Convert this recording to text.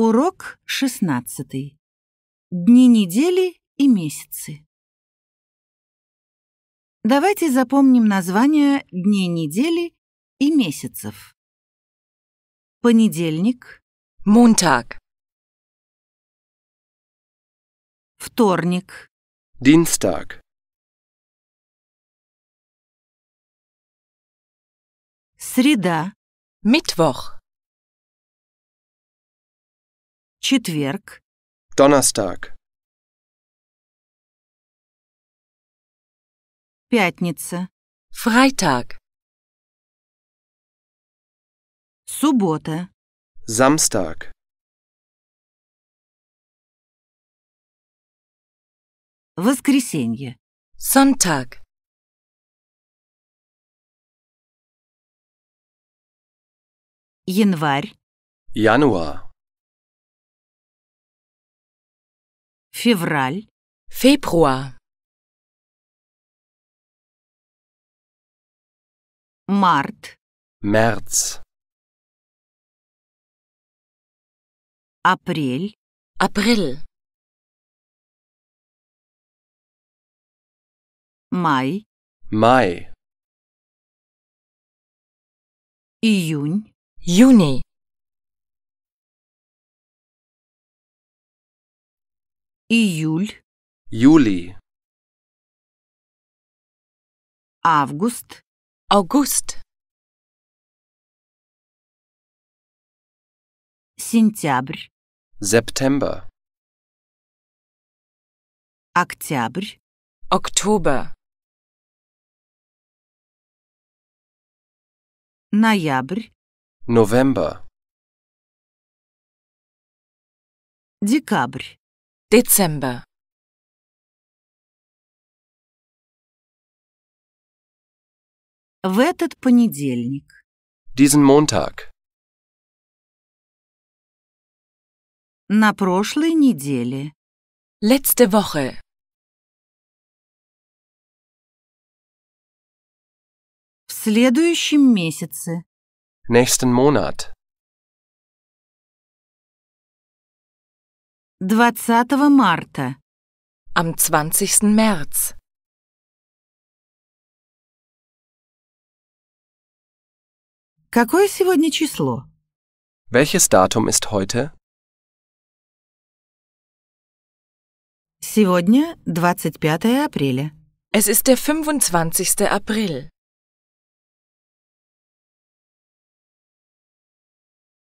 Урок 16. Дни недели и месяцы. Давайте запомним названия дней недели и месяцев. Понедельник. Montag. Вторник. Dienstag. Среда. Mittwoch. Четверг. Donnerstag. Пятница. Freitag. Суббота. Samstag. Воскресенье. Sonntag. Январь. Januar. Февраль. Februar. Март. März. Апрель. Апрель, Май. Май, Июнь. Juni. Июль. Juli. Август. август, Сентябрь. September. Октябрь. Oktober. Ноябрь. November. Декабрь. Dezember В этот понедельник. Diesen Montag. На прошлой неделе. Letzte Woche. В следующем месяце. Nächsten Monat. 20 марта. Am 20. März. Какое сегодня число? Welches Datum ist heute? Сегодня 25 апреля. Es ist der 25. April.